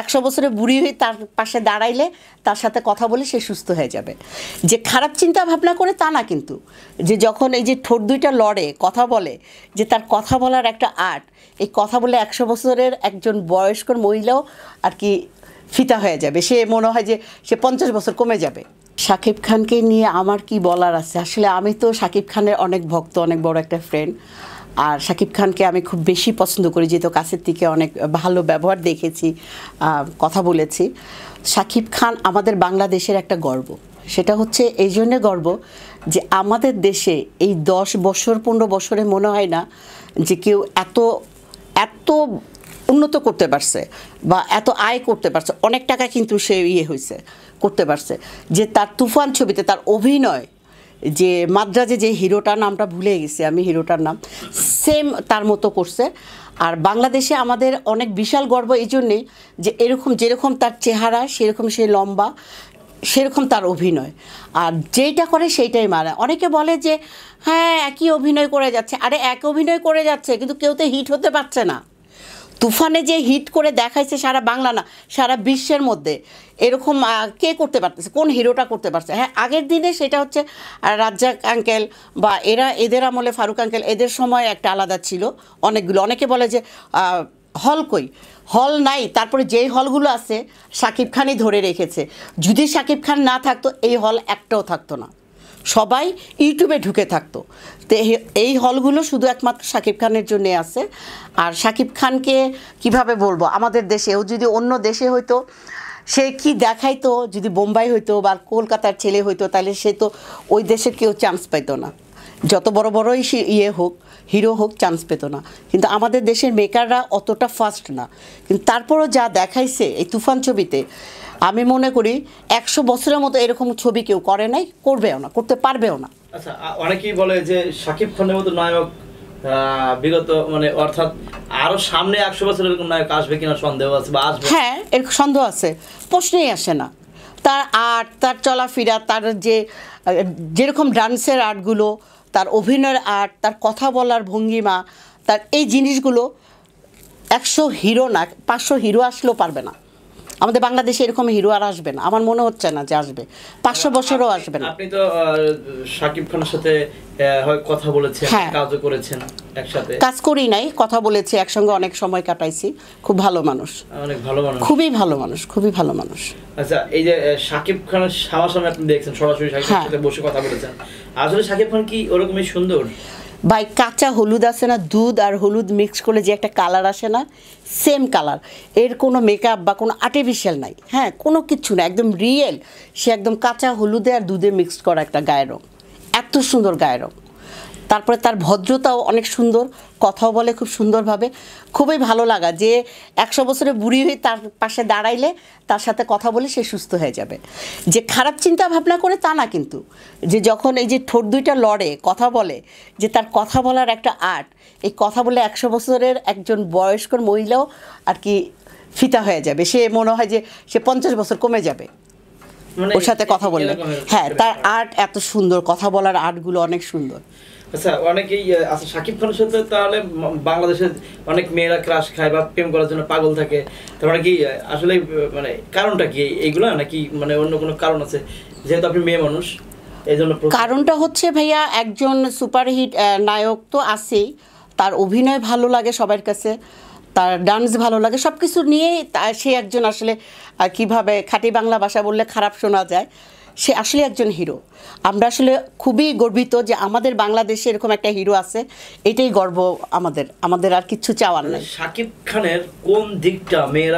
একশো বছরে বুড়ি হয়ে তার পাশে দাঁড়াইলে তার সাথে কথা বলে সে সুস্থ হয়ে যাবে যে খারাপ চিন্তা ভাবনা করে তা না কিন্তু যে যখন এই যে ঠোঁট দুইটা লড়ে কথা বলে যে তার কথা বলার একটা আর্ট এই কথা বলে একশো বছরের একজন বয়স্ক মহিলাও আর কি ফিতা হয়ে যাবে সে মনে হয় যে সে পঞ্চাশ বছর কমে যাবে সাকিব খানকে নিয়ে আমার কি বলার আছে আসলে আমি তো শাকিব খানের অনেক ভক্ত অনেক বড় একটা ফ্রেন্ড আর শাকিব খানকে আমি খুব বেশি পছন্দ করি যেহেতু কাছের থেকে অনেক ভালো ব্যবহার দেখেছি কথা বলেছি সাকিব খান আমাদের বাংলাদেশের একটা গর্ব সেটা হচ্ছে এই জন্যে গর্ব যে আমাদের দেশে এই দশ বছর পনেরো বছরে মনে হয় না যে কেউ এত এত উন্নত করতে পারছে বা এত আয় করতে পারছে অনেক টাকা কিন্তু সে ইয়ে হয়েছে করতে পারছে যে তার তুফান ছবিতে তার অভিনয় যে মাদ্রাজে যে হিরোটার নামটা ভুলে গেছি আমি হিরোটার নাম সেম তার মতো করছে আর বাংলাদেশে আমাদের অনেক বিশাল গর্ব এই জন্যে যে এরকম যেরকম তার চেহারা সেরকম সে লম্বা সেরকম তার অভিনয় আর যেটা করে সেইটাই মারা অনেকে বলে যে হ্যাঁ একই অভিনয় করে যাচ্ছে আরে এক অভিনয় করে যাচ্ছে কিন্তু কেউ তো হিট হতে পারছে না তুফানে যে হিট করে দেখাইছে সারা বাংলা না সারা বিশ্বের মধ্যে এরকম কে করতে পারতেছে কোন হিরোটা করতে পারছে হ্যাঁ আগের দিনে সেটা হচ্ছে রাজ্জাক আঙ্কেল বা এরা এদের আমলে ফারুক আঙ্কেল এদের সময় একটা আলাদা ছিল অনেকগুলো অনেকে বলে যে হল কই হল নাই তারপরে যেই হলগুলো আছে সাকিব খানই ধরে রেখেছে যদি সাকিব খান না থাকতো এই হল একটাও থাকতো না সবাই ইউটিউবে ঢুকে থাকতো তো এই হলগুলো শুধু একমাত্র শাকিব খানের জন্যে আছে আর শাকিব খানকে কিভাবে বলবো আমাদের দেশে ও যদি অন্য দেশে হয়তো সে কি দেখাইতো যদি বোম্বাই হইতো বা কলকাতার ছেলে হইতো তাহলে সে তো ওই দেশে কেউ চান্স পাইতো না যত বড় বড়ই সে ইয়ে হোক হিরো হোক চান্স পেত না কিন্তু আমাদের দেশের মেকাররা অতটা ফাস্ট না কিন্তু তারপরও যা দেখাইছে এই তুফান ছবিতে আমি মনে করি একশো বছরের মতো এরকম ছবি কেউ করে নাই করবেও না করতে পারবেও না আচ্ছা অনেকেই বলে যে সাকিব খানের মতো নায়ক বিগত মানে অর্থাৎ আরো সামনে একশো বছর এরকম নায়ক আসবে কিনা সন্দেহ আছে বা আসবে হ্যাঁ এরকম সন্দেহ আছে প্রশ্নেই আসে না তার আর্ট তার চলাফেরা তার যে যেরকম ডান্সের আর্টগুলো তার অভিনয়ের আর্ট তার কথা বলার ভঙ্গিমা তার এই জিনিসগুলো একশো হিরো না পাঁচশো হিরো আসলেও পারবে না আমাদের বাংলাদেশে এরকম হিরো আর আসবে না আমার মনে হচ্ছে না যে আসবে পাঁচশো আচ্ছা, বছরও আসবে না আপনি তো সাকিব খানের সাথে কথা বলেছেন হ্যাঁ। কাজও করেছেন একসাথে কাজ করি নাই কথা বলেছি একসঙ্গে অনেক সময় কাটাইছি খুব ভালো মানুষ অনেক ভালো মানুষ খুবই ভালো মানুষ খুবই ভালো মানুষ আচ্ছা এই যে সাকিব খানের আপনি দেখছেন সরাসরি সাকিব হ্যাঁ। সাথে বসে কথা বলেছেন আসলে সাকিব খান কি ওরকমই সুন্দর ভাই কাঁচা হলুদ আসে না দুধ আর হলুদ মিক্স করলে যে একটা কালার আসে না সেম কালার এর কোনো মেকআপ বা কোনো আর্টিফিশিয়াল নাই হ্যাঁ কোনো কিছু না একদম রিয়েল সে একদম কাঁচা হলুদে আর দুধে মিক্স করা একটা গায়ের রং এত সুন্দর গায়ের রং তারপরে তার ভদ্রতাও অনেক সুন্দর কথাও বলে খুব সুন্দরভাবে খুবই ভালো লাগা যে একশো বছরে বুড়ি হয়ে তার পাশে দাঁড়াইলে তার সাথে কথা বলে সে সুস্থ হয়ে যাবে যে খারাপ চিন্তা ভাবনা করে তা না কিন্তু যে যখন এই যে ঠোঁট দুইটা লড়ে কথা বলে যে তার কথা বলার একটা আর্ট এই কথা বলে একশো বছরের একজন বয়স্ক মহিলাও আর কি ফিতা হয়ে যাবে সে মনে হয় যে সে পঞ্চাশ বছর কমে যাবে মানে ওর সাথে কথা বললে হ্যাঁ তার আর্ট এত সুন্দর কথা বলার আর্টগুলো অনেক সুন্দর আচ্ছা অনেকেই আচ্ছা সাকিব খানের সাথে তাহলে বাংলাদেশের অনেক মেয়েরা ক্রাশ খায় বা প্রেম করার জন্য পাগল থাকে তারপরে মানে কি আসলে মানে কারণটা কি এইগুলো নাকি মানে অন্য কোনো কারণ আছে যেহেতু আপনি মেয়ে মানুষ কারণটা হচ্ছে ভাইয়া একজন সুপারহিট নায়ক তো আছেই তার অভিনয় ভালো লাগে সবার কাছে তার ডান্স ভালো লাগে সব কিছু নিয়েই সে একজন আসলে কিভাবে খাঁটি বাংলা ভাষা বললে খারাপ শোনা যায় সে আসলে একজন হিরো আমরা আসলে খুবই গর্বিত যে আমাদের বাংলাদেশে এরকম একটা হিরো আছে এটাই গর্ব আমাদের আমাদের আর কিচ্ছু চাওয়ার নেই শাকিব খানের কোন দিকটা মেয়েরা